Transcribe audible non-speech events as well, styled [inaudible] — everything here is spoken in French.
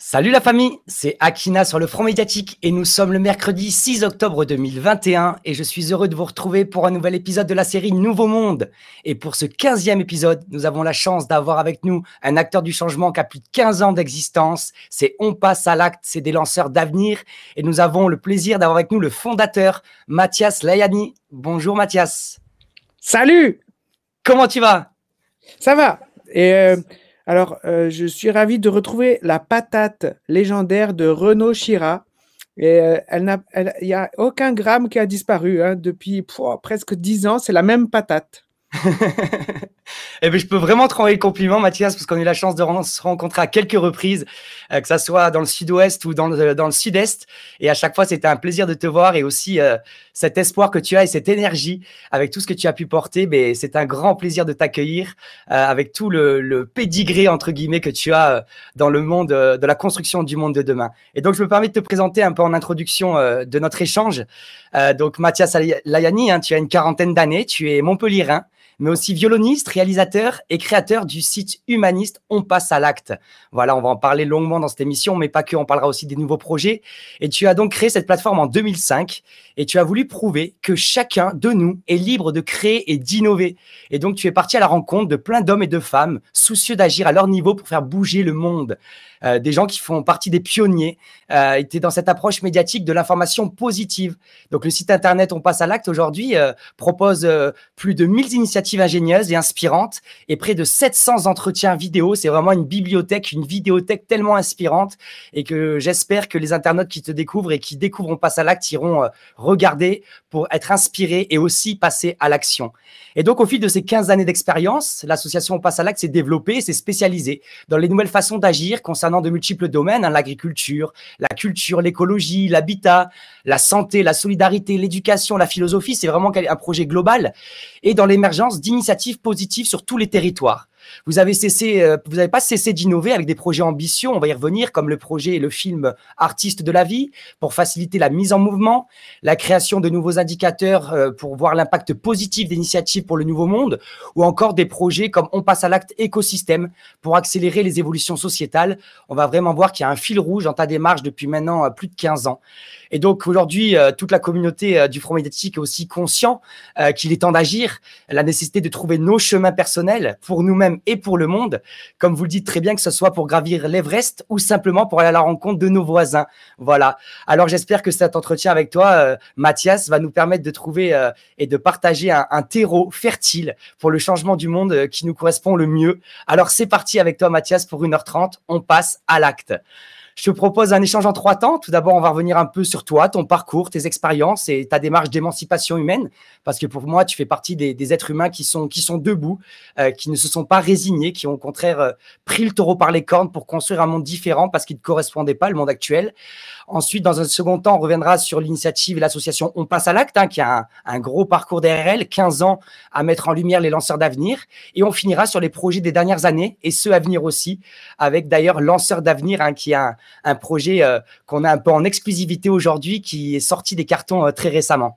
Salut la famille, c'est Akina sur le front médiatique et nous sommes le mercredi 6 octobre 2021 et je suis heureux de vous retrouver pour un nouvel épisode de la série Nouveau Monde. Et pour ce 15e épisode, nous avons la chance d'avoir avec nous un acteur du changement qui a plus de 15 ans d'existence. C'est On passe à l'acte, c'est des lanceurs d'avenir et nous avons le plaisir d'avoir avec nous le fondateur Mathias Layani. Bonjour Mathias. Salut Comment tu vas Ça va. Euh, alors, euh, je suis ravi de retrouver la patate légendaire de Renaud Chira. Et euh, il n'y a aucun gramme qui a disparu hein, depuis presque dix ans. C'est la même patate. [laughs] [laughs] Eh bien, je peux vraiment te rendre le compliment, Mathias, parce qu'on a eu la chance de se rencontrer à quelques reprises, euh, que ça soit dans le sud-ouest ou dans le, sud-est. Et à chaque fois, c'était un plaisir de te voir et aussi euh, cet espoir que tu as et cette énergie avec tout ce que tu as pu porter. Mais ben, c'est un grand plaisir de t'accueillir euh, avec tout le, le, pédigré, entre guillemets, que tu as dans le monde de la construction du monde de demain. Et donc, je me permets de te présenter un peu en introduction de notre échange. donc, Mathias Layani, hein, tu as une quarantaine d'années, tu es montpellierin mais aussi violoniste, réalisateur et créateur du site humaniste On passe à l'acte. Voilà, on va en parler longuement dans cette émission, mais pas que, on parlera aussi des nouveaux projets. Et tu as donc créé cette plateforme en 2005 et tu as voulu prouver que chacun de nous est libre de créer et d'innover. Et donc tu es parti à la rencontre de plein d'hommes et de femmes soucieux d'agir à leur niveau pour faire bouger le monde. Euh, des gens qui font partie des pionniers, euh, étaient dans cette approche médiatique de l'information positive. Donc le site internet On passe à l'acte aujourd'hui euh, propose plus de 1000 initiatives ingénieuses et inspirantes et près de 700 entretiens vidéo. C'est vraiment une bibliothèque, une vidéothèque tellement inspirante et que j'espère que les internautes qui te découvrent et qui découvrent On passe à l'acte iront regarder pour être inspirés et aussi passer à l'action. Et donc au fil de ces 15 années d'expérience, l'association On passe à l'acte s'est développée, s'est spécialisée dans les nouvelles façons d'agir concernant de multiples domaines, hein, l'agriculture, la culture, l'écologie, l'habitat, la santé, la solidarité, l'éducation, la philosophie. C'est vraiment un projet global et dans l'émergence d'initiatives positives sur tous les territoires. Vous avez cessé, euh, vous n'avez pas cessé d'innover avec des projets ambitieux, on va y revenir, comme le projet et le film Artiste de la vie, pour faciliter la mise en mouvement, la création de nouveaux indicateurs euh, pour voir l'impact positif d'initiatives pour le nouveau monde, ou encore des projets comme On passe à l'acte écosystème pour accélérer les évolutions sociétales. On va vraiment voir qu'il y a un fil rouge dans ta démarche depuis maintenant euh, plus de 15 ans. Et donc aujourd'hui, euh, toute la communauté euh, du Front médiatique est aussi conscient euh, qu'il est temps d'agir, la nécessité de trouver nos chemins personnels pour nous-mêmes et pour le monde, comme vous le dites très bien, que ce soit pour gravir l'Everest ou simplement pour aller à la rencontre de nos voisins. Voilà. Alors j'espère que cet entretien avec toi, Mathias, va nous permettre de trouver et de partager un, un terreau fertile pour le changement du monde qui nous correspond le mieux. Alors c'est parti avec toi, Mathias, pour 1h30. On passe à l'acte. Je te propose un échange en trois temps. Tout d'abord, on va revenir un peu sur toi, ton parcours, tes expériences et ta démarche d'émancipation humaine, parce que pour moi, tu fais partie des, êtres humains qui sont, qui sont debout, euh, qui ne se sont pas résignés, qui ont au contraire euh, pris le taureau par les cornes pour construire un monde différent parce qu'il ne correspondait pas le monde actuel. Ensuite, dans un second temps, on reviendra sur l'initiative et l'association On passe à l'acte, hein, qui a un, gros parcours DRL, 15 ans à mettre en lumière les lanceurs d'avenir. Et on finira sur les projets des dernières années et ceux à venir aussi, avec d'ailleurs Lanceurs d'avenir, hein, qui a un, un projet euh, qu'on a un peu en exclusivité aujourd'hui qui est sorti des cartons euh, très récemment.